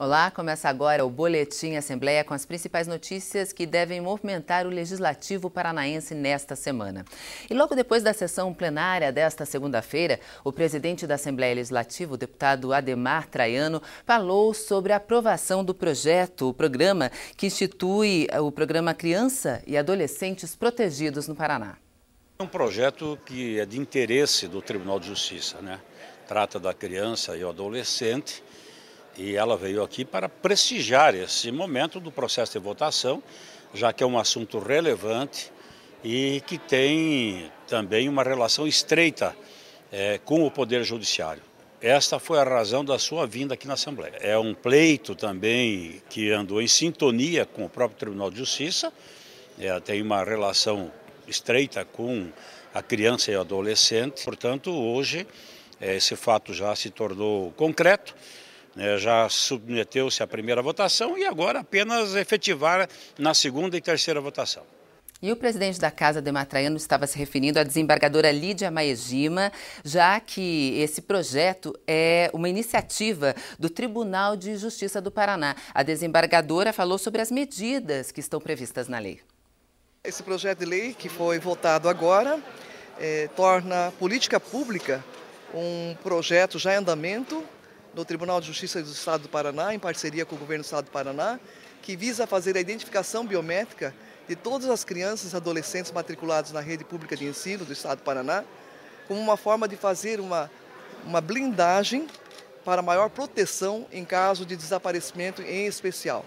Olá, começa agora o Boletim Assembleia com as principais notícias que devem movimentar o Legislativo Paranaense nesta semana. E logo depois da sessão plenária desta segunda-feira, o presidente da Assembleia Legislativa, o deputado Ademar Traiano, falou sobre a aprovação do projeto, o programa que institui eh, o programa Criança e Adolescentes Protegidos no Paraná. É um projeto que é de interesse do Tribunal de Justiça, né? Trata da criança e o adolescente e ela veio aqui para prestigiar esse momento do processo de votação, já que é um assunto relevante e que tem também uma relação estreita é, com o Poder Judiciário. Esta foi a razão da sua vinda aqui na Assembleia. É um pleito também que andou em sintonia com o próprio Tribunal de Justiça, é, tem uma relação estreita com a criança e o adolescente. Portanto, hoje, é, esse fato já se tornou concreto. É, já submeteu-se à primeira votação e agora apenas efetivar na segunda e terceira votação. E o presidente da Casa Matraiano estava se referindo à desembargadora Lídia Maegima, já que esse projeto é uma iniciativa do Tribunal de Justiça do Paraná. A desembargadora falou sobre as medidas que estão previstas na lei. Esse projeto de lei que foi votado agora é, torna política pública um projeto já em andamento no Tribunal de Justiça do Estado do Paraná, em parceria com o Governo do Estado do Paraná, que visa fazer a identificação biométrica de todas as crianças e adolescentes matriculados na rede pública de ensino do Estado do Paraná, como uma forma de fazer uma, uma blindagem para maior proteção em caso de desaparecimento em especial.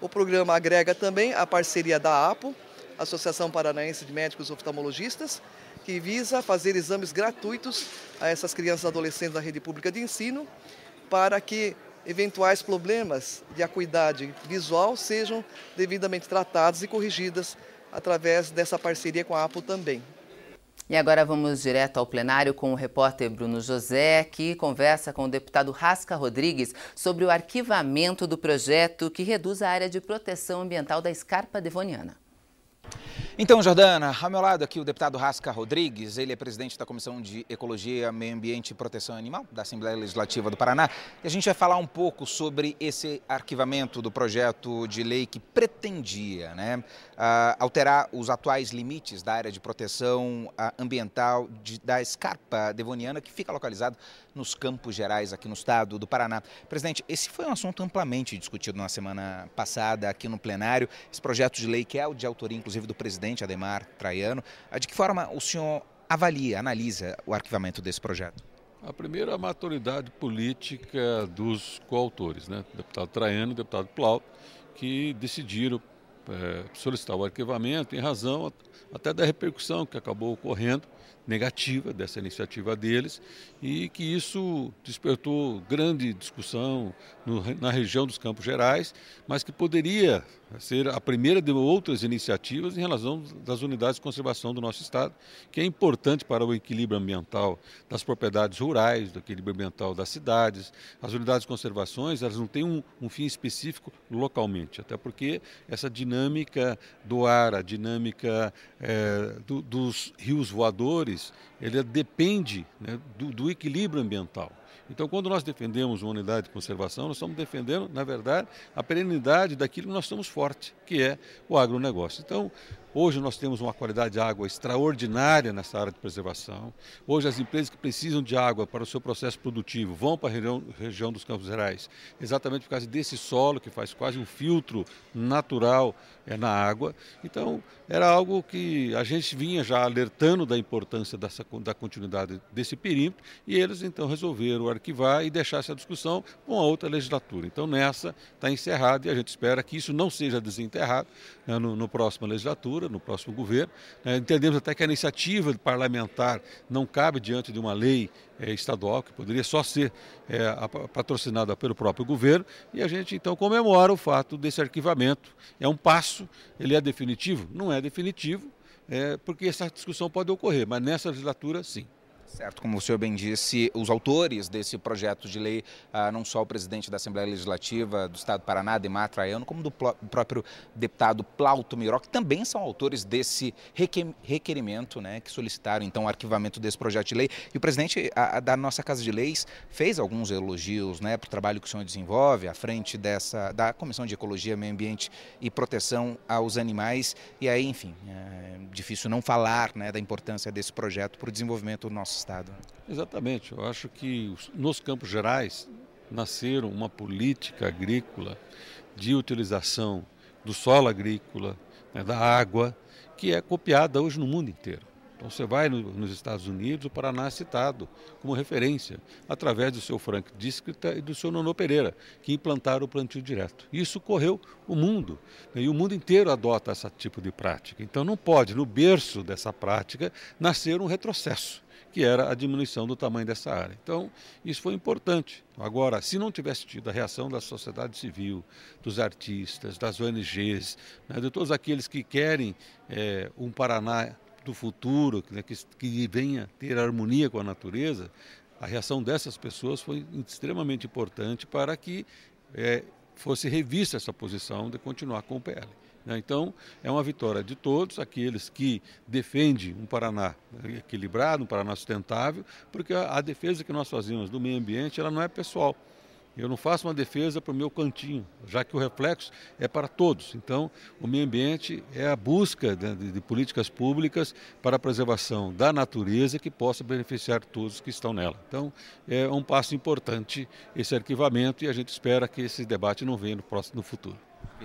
O programa agrega também a parceria da APO, Associação Paranaense de Médicos Oftalmologistas, que visa fazer exames gratuitos a essas crianças e adolescentes da rede pública de ensino para que eventuais problemas de acuidade visual sejam devidamente tratados e corrigidas através dessa parceria com a APO também. E agora vamos direto ao plenário com o repórter Bruno José, que conversa com o deputado Rasca Rodrigues sobre o arquivamento do projeto que reduz a área de proteção ambiental da Escarpa Devoniana. Então, Jordana, ao meu lado aqui o deputado Rasca Rodrigues, ele é presidente da Comissão de Ecologia, Meio Ambiente e Proteção Animal da Assembleia Legislativa do Paraná. E a gente vai falar um pouco sobre esse arquivamento do projeto de lei que pretendia né, ah, alterar os atuais limites da área de proteção ah, ambiental da escarpa devoniana que fica localizado nos Campos Gerais aqui no estado do Paraná. Presidente, esse foi um assunto amplamente discutido na semana passada aqui no plenário. Esse projeto de lei que é o de autoria, inclusive, do presidente presidente Ademar Traiano. Ah, de que forma o senhor avalia, analisa o arquivamento desse projeto? A primeira, a maturidade política dos coautores, né? deputado Traiano e deputado Plauto, que decidiram é, solicitar o arquivamento em razão até da repercussão que acabou ocorrendo negativa dessa iniciativa deles e que isso despertou grande discussão no, na região dos Campos Gerais, mas que poderia ser a primeira de outras iniciativas em relação das unidades de conservação do nosso estado, que é importante para o equilíbrio ambiental das propriedades rurais, do equilíbrio ambiental das cidades. As unidades de conservações, elas não têm um, um fim específico localmente, até porque essa dinâmica do ar, a dinâmica é, do, dos rios voadores ele é, depende né, do, do equilíbrio ambiental. Então, quando nós defendemos uma unidade de conservação, nós estamos defendendo, na verdade, a perenidade daquilo que nós estamos forte, que é o agronegócio. Então, hoje nós temos uma qualidade de água extraordinária nessa área de preservação. Hoje as empresas que precisam de água para o seu processo produtivo vão para a região, região dos Campos Gerais, exatamente por causa desse solo que faz quase um filtro natural é, na água. Então, era algo que a gente vinha já alertando da importância dessa, da continuidade desse perímetro e eles então resolveram Janeiro arquivar e deixar essa discussão com a outra legislatura. Então, nessa está encerrado e a gente espera que isso não seja desenterrado né, no, no próximo legislatura, no próximo governo. É, entendemos até que a iniciativa parlamentar não cabe diante de uma lei é, estadual, que poderia só ser é, patrocinada pelo próprio governo, e a gente então comemora o fato desse arquivamento. É um passo, ele é definitivo? Não é definitivo, é, porque essa discussão pode ocorrer, mas nessa legislatura sim. Certo, como o senhor bem disse, os autores desse projeto de lei, ah, não só o presidente da Assembleia Legislativa do Estado do Paraná, Demar Traiano, como do próprio deputado Plauto Miró, que também são autores desse requerimento, né, que solicitaram então o arquivamento desse projeto de lei. E o presidente da nossa Casa de Leis fez alguns elogios né, para o trabalho que o senhor desenvolve à frente dessa da Comissão de Ecologia, Meio Ambiente e Proteção aos Animais. E aí, enfim, é difícil não falar né, da importância desse projeto para o desenvolvimento do nosso Estado. Exatamente. Eu acho que nos Campos Gerais nasceram uma política agrícola de utilização do solo agrícola, né, da água, que é copiada hoje no mundo inteiro. Então você vai no, nos Estados Unidos, o Paraná é citado como referência, através do seu Frank Discrita e do seu Nonô Pereira, que implantaram o plantio direto. Isso correu o mundo, né? e o mundo inteiro adota esse tipo de prática. Então não pode, no berço dessa prática, nascer um retrocesso que era a diminuição do tamanho dessa área. Então, isso foi importante. Agora, se não tivesse tido a reação da sociedade civil, dos artistas, das ONGs, né, de todos aqueles que querem é, um Paraná do futuro, né, que, que venha ter harmonia com a natureza, a reação dessas pessoas foi extremamente importante para que é, fosse revista essa posição de continuar com o PL. Né? Então, é uma vitória de todos aqueles que defendem um Paraná equilibrado, um Paraná sustentável, porque a, defesa que nós fazemos do meio ambiente ela não é pessoal. Eu não faço uma defesa para o meu cantinho, já que o reflexo é para todos. Então, o meio ambiente é a busca de, de políticas públicas para a preservação da natureza que possa beneficiar todos que estão nela. Então, é um passo importante esse arquivamento e a gente espera que esse debate não venha no, próximo, no futuro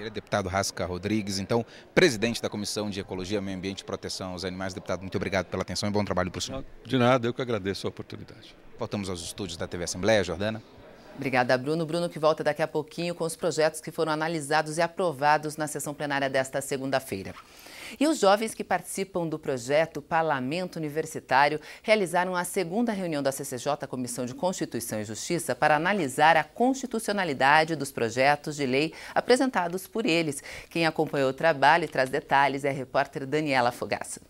deputado Rasca Rodrigues, então, presidente da Comissão de Ecologia, Meio Ambiente e Proteção aos Animais. Deputado, muito obrigado pela atenção e bom trabalho para o senhor. De nada, eu que agradeço a oportunidade. Voltamos aos estúdios da TV Assembleia, Jordana. Obrigada, Bruno. Bruno que volta daqui a pouquinho com os projetos que foram analisados e aprovados na sessão plenária desta segunda-feira. E os jovens que participam do projeto Parlamento Universitário realizaram a segunda reunião da CCJ, Comissão de Constituição e Justiça, para analisar a constitucionalidade dos projetos de lei apresentados por eles. Quem acompanhou o trabalho e traz detalhes é a repórter Daniela Fogaça.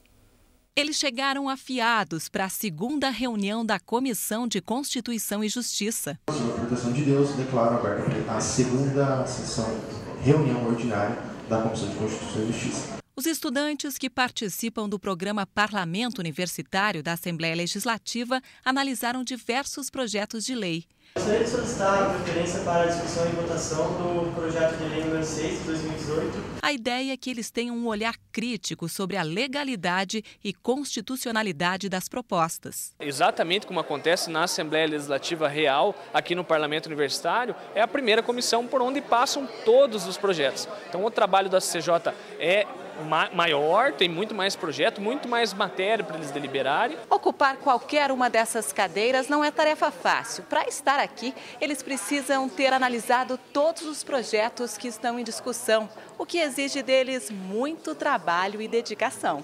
Eles chegaram afiados para a segunda reunião da Comissão de Constituição e Justiça. a proteção de Deus, declaro aberta a segunda sessão, reunião ordinária da Comissão de Constituição e Justiça. Os estudantes que participam do programa Parlamento Universitário da Assembleia Legislativa analisaram diversos projetos de lei. Gostaria de solicitar a preferência para a discussão e votação do projeto de lei número 6 de 2018. A ideia é que eles tenham um olhar crítico sobre a legalidade e constitucionalidade das propostas. Exatamente como acontece na Assembleia Legislativa Real, aqui no Parlamento Universitário, é a primeira comissão por onde passam todos os projetos. Então o trabalho da CJ é ma maior, tem muito mais projeto, muito mais matéria para eles deliberarem. Ocupar qualquer uma dessas cadeiras não é tarefa fácil. Para estar aqui, eles precisam ter analisado todos os projetos que estão em discussão, o que exige deles muito trabalho e dedicação.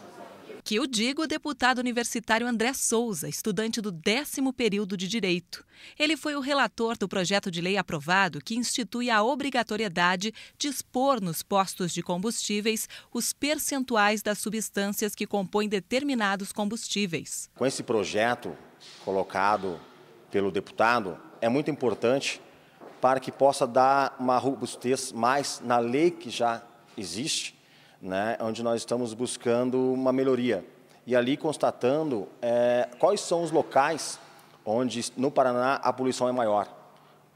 Que o diga o deputado universitário André Souza, estudante do décimo período de Direito. Ele foi o relator do projeto de lei aprovado que institui a obrigatoriedade de expor nos postos de combustíveis os percentuais das substâncias que compõem determinados combustíveis. Com esse projeto colocado pelo deputado, é muito importante para que possa dar uma robustez mais na lei que já existe né, onde nós estamos buscando uma melhoria. E ali constatando é, quais são os locais onde no Paraná a poluição é maior.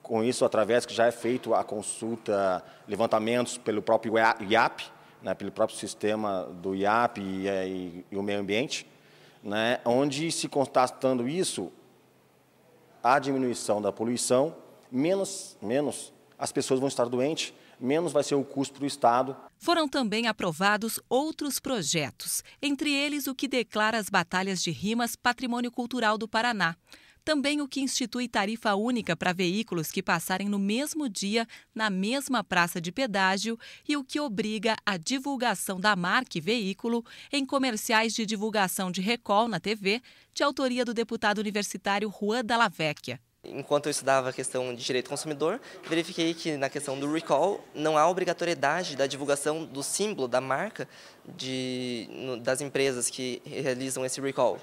Com isso, através que já é feito a consulta, levantamentos pelo próprio IAP, né, pelo próprio sistema do IAP e, é, e, e o meio ambiente, né, onde se constatando isso, a diminuição da poluição, menos, menos as pessoas vão estar doentes, menos vai ser o custo para o Estado. Foram também aprovados outros projetos, entre eles o que declara as Batalhas de Rimas Patrimônio Cultural do Paraná. Também o que institui tarifa única para veículos que passarem no mesmo dia na mesma praça de pedágio e o que obriga a divulgação da marca e veículo em comerciais de divulgação de recol na TV, de autoria do deputado universitário Juan Dallavecchia enquanto eu estudava a questão de direito consumidor, verifiquei que na questão do recall não há obrigatoriedade da divulgação do símbolo da marca de, no, das empresas que realizam esse recall.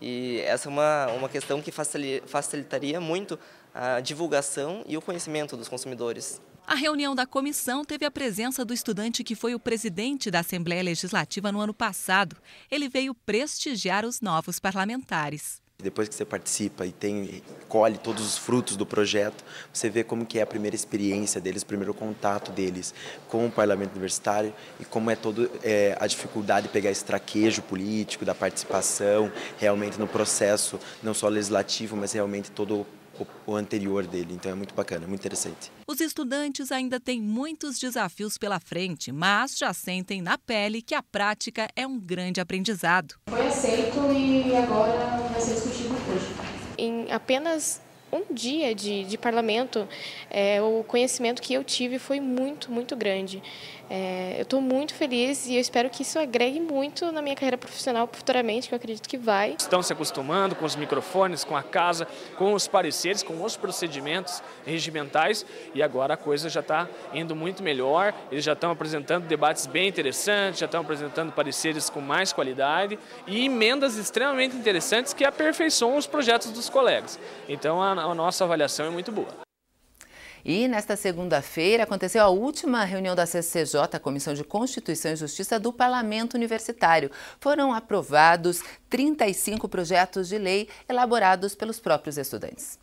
E essa é uma, uma questão que facilitaria muito a divulgação e o conhecimento dos consumidores. A reunião da comissão teve a presença do estudante que foi o presidente da Assembleia Legislativa no ano passado. Ele veio prestigiar os novos parlamentares. Depois que você participa e tem colhe todos os frutos do projeto, você vê como que é a primeira experiência deles, o primeiro contato deles com o parlamento universitário e como é toda é, a dificuldade de pegar esse traquejo político, da participação realmente no processo, não só legislativo, mas realmente todo o anterior dele. Então é muito bacana, muito interessante. Os estudantes ainda têm muitos desafios pela frente, mas já sentem na pele que a prática é um grande aprendizado. Foi aceito e agora vai ser discutido hoje. Em apenas um dia de, de parlamento, é, o conhecimento que eu tive foi muito, muito grande. É, eu estou muito feliz e eu espero que isso agregue muito na minha carreira profissional futuramente, que eu acredito que vai. Estão se acostumando com os microfones, com a casa, com os pareceres, com os procedimentos regimentais e agora a coisa já está indo muito melhor. Eles já estão apresentando debates bem interessantes, já estão apresentando pareceres com mais qualidade e emendas extremamente interessantes que aperfeiçoam os projetos dos colegas. Então a, a nossa avaliação é muito boa. E nesta segunda-feira aconteceu a última reunião da CCJ, a Comissão de Constituição e Justiça do Parlamento Universitário. Foram aprovados 35 projetos de lei elaborados pelos próprios estudantes.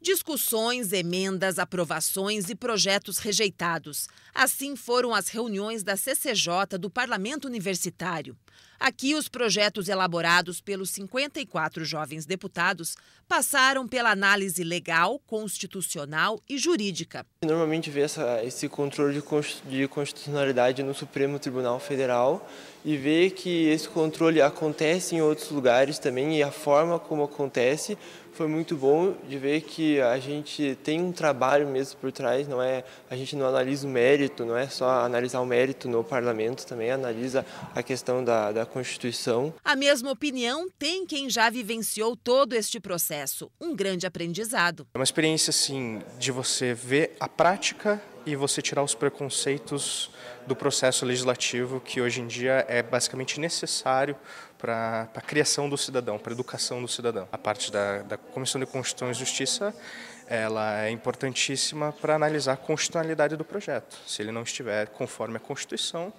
Discussões, emendas, aprovações e projetos rejeitados. Assim foram as reuniões da CCJ do Parlamento Universitário. Aqui, os projetos elaborados pelos 54 jovens deputados passaram pela análise legal, constitucional e jurídica. Normalmente vê essa, esse controle de constitucionalidade no Supremo Tribunal Federal e vê que esse controle acontece em outros lugares também e a forma como acontece foi muito bom de ver que a gente tem um trabalho mesmo por trás, não é a gente não analisa o mérito mérito, não é só analisar o mérito no parlamento, também analisa a questão da, da Constituição. A mesma opinião tem quem já vivenciou todo este processo, um grande aprendizado. É uma experiência, assim, de você ver a prática e você tirar os preconceitos do processo legislativo que hoje em dia é basicamente necessário para a criação do cidadão, para a educação do cidadão. A parte da, da Comissão de Constituição e Justiça ela é importantíssima para analisar a constitucionalidade do projeto. Se ele não estiver conforme a Constituição,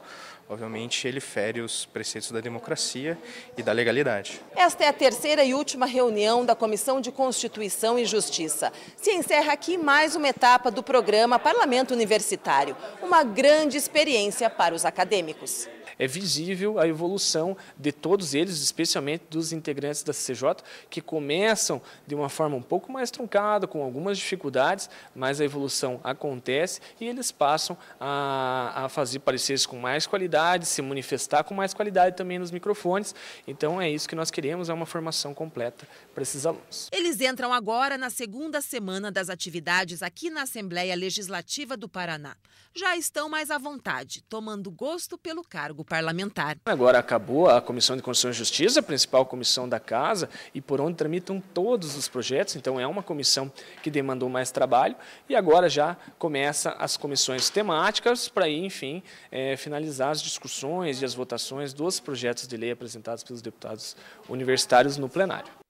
obviamente ele fere os preceitos da democracia e da legalidade. Esta é a terceira e última reunião da Comissão de Constituição e Justiça. Se encerra aqui mais uma etapa do programa Parlamento Universitário, uma grande experiência para os acadêmicos é visível a evolução de todos eles, especialmente dos integrantes da CCJ, que começam de uma forma um pouco mais truncada, com algumas dificuldades, mas a evolução acontece e eles passam a, a fazer pareceres com mais qualidade, se manifestar com mais qualidade também nos microfones. Então é isso que nós queremos, é uma formação completa para esses alunos. Eles entram agora na segunda semana das atividades aqui na Assembleia Legislativa do Paraná. Já estão mais à vontade, tomando gosto pelo cargo diálogo parlamentar. Agora acabou a Comissão de Constituição e Justiça, a principal comissão da Casa, e por onde tramitam todos os projetos, então é uma comissão que demandou mais trabalho, e agora já começa as comissões temáticas para, enfim, é, finalizar as discussões e as votações dos projetos de lei apresentados pelos deputados universitários no plenário.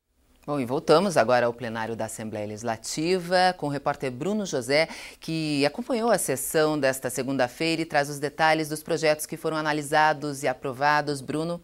Bom, e voltamos agora ao plenário da Assembleia Legislativa com o repórter Bruno José, que acompanhou a sessão desta segunda-feira e traz os detalhes dos projetos que foram analisados e aprovados. Bruno.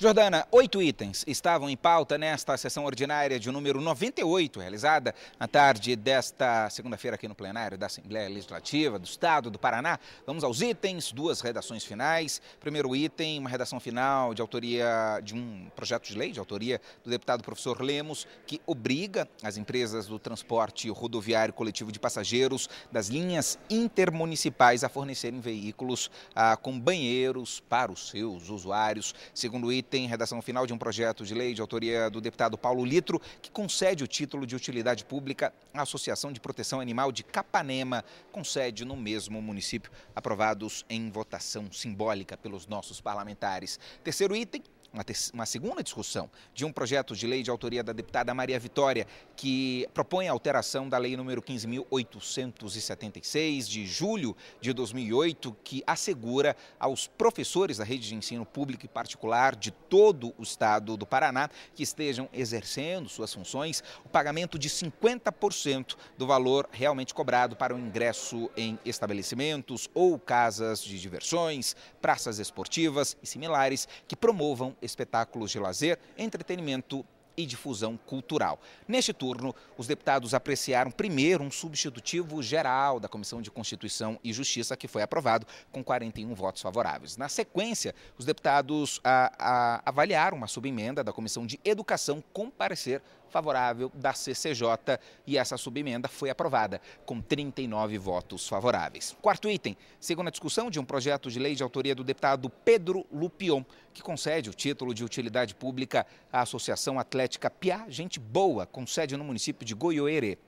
Jordana, oito itens estavam em pauta nesta sessão ordinária de número 98, realizada na tarde desta segunda-feira aqui no plenário da Assembleia Legislativa do Estado do Paraná. Vamos aos itens, duas redações finais. Primeiro item, uma redação final de autoria de um projeto de lei, de autoria do deputado professor Lemos, que obriga as empresas do transporte rodoviário coletivo de passageiros das linhas intermunicipais a fornecerem veículos ah, com banheiros para os seus usuários. Segundo item, tem redação final de um projeto de lei de autoria do deputado Paulo Litro, que concede o título de utilidade pública à Associação de Proteção Animal de Capanema, com sede no mesmo município, aprovados em votação simbólica pelos nossos parlamentares. Terceiro item, uma, uma, segunda discussão de um projeto de lei de autoria da deputada Maria Vitória, que propõe a alteração da lei número 15.876, de julho de 2008, que assegura aos professores da rede de ensino público e particular de todo o estado do Paraná que estejam exercendo suas funções o pagamento de 50% do valor realmente cobrado para o ingresso em estabelecimentos ou casas de diversões, praças esportivas e similares que promovam espetáculos de lazer, entretenimento e difusão cultural. Neste turno, os deputados apreciaram primeiro um substitutivo geral da Comissão de Constituição e Justiça, que foi aprovado com 41 votos favoráveis. Na sequência, os deputados a, ah, a, ah, avaliaram uma subemenda da Comissão de Educação com parecer favorável da CCJ e essa subemenda foi aprovada com 39 votos favoráveis. Quarto item, segunda discussão de um projeto de lei de autoria do deputado Pedro Lupion, que concede o título de utilidade pública à Associação Atlética Piá Gente Boa, com sede no município de Goioerê.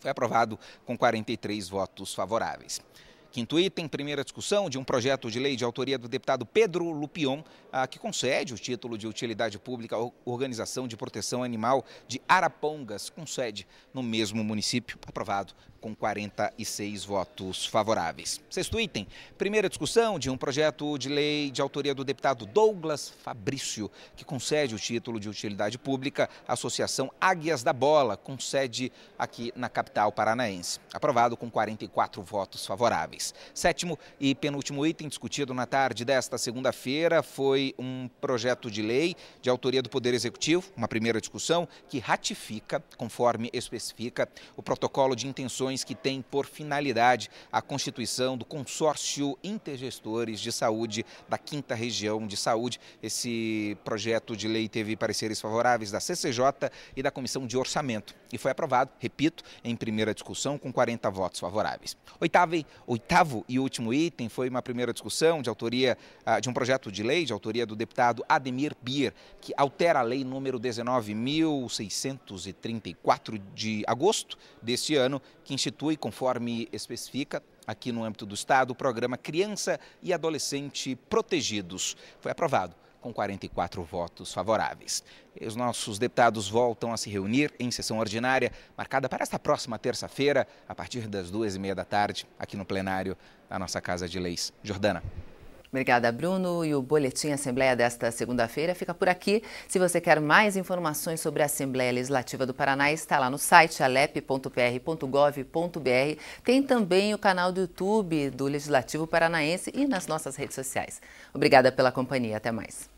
Foi aprovado com 43 votos favoráveis. Quinto item, primeira discussão de um projeto de lei de autoria do deputado Pedro Lupion, ah, que concede o título de utilidade pública à Organização de Proteção Animal de Arapongas, com sede no mesmo município, aprovado com 46 votos favoráveis. Sexto item, primeira discussão de um projeto de lei de autoria do deputado Douglas Fabrício, que concede o título de utilidade pública à Associação Águias da Bola, com sede aqui na capital paranaense. Aprovado com 44 votos favoráveis. Sétimo e penúltimo item discutido na tarde desta segunda-feira foi um projeto de lei de autoria do Poder Executivo, uma primeira discussão que ratifica, conforme especifica, o protocolo de intenções ações que têm por finalidade a constituição do consórcio intergestores de saúde da Quinta Região de Saúde. Esse projeto de lei teve pareceres favoráveis da CCJ e da Comissão de Orçamento e foi aprovado, repito, em primeira discussão com 40 votos favoráveis. Oitavo, oitavo e último item foi uma primeira discussão de autoria ah, de um projeto de lei de autoria do deputado Ademir Bier, que altera a lei número 19.634 de agosto deste ano que institui, conforme especifica, aqui no âmbito do Estado, o programa Criança e Adolescente Protegidos. Foi aprovado com 44 votos favoráveis. Os nossos deputados voltam a se reunir em sessão ordinária, marcada para esta próxima terça-feira, a partir das duas e meia da tarde, aqui no plenário da nossa Casa de Leis. Jordana. Obrigada, Bruno. E o Boletim Assembleia desta segunda-feira fica por aqui. Se você quer mais informações sobre a Assembleia Legislativa do Paraná, está lá no site alep.pr.gov.br. Tem também o canal do YouTube do Legislativo Paranaense e nas nossas redes sociais. Obrigada pela companhia. Até mais.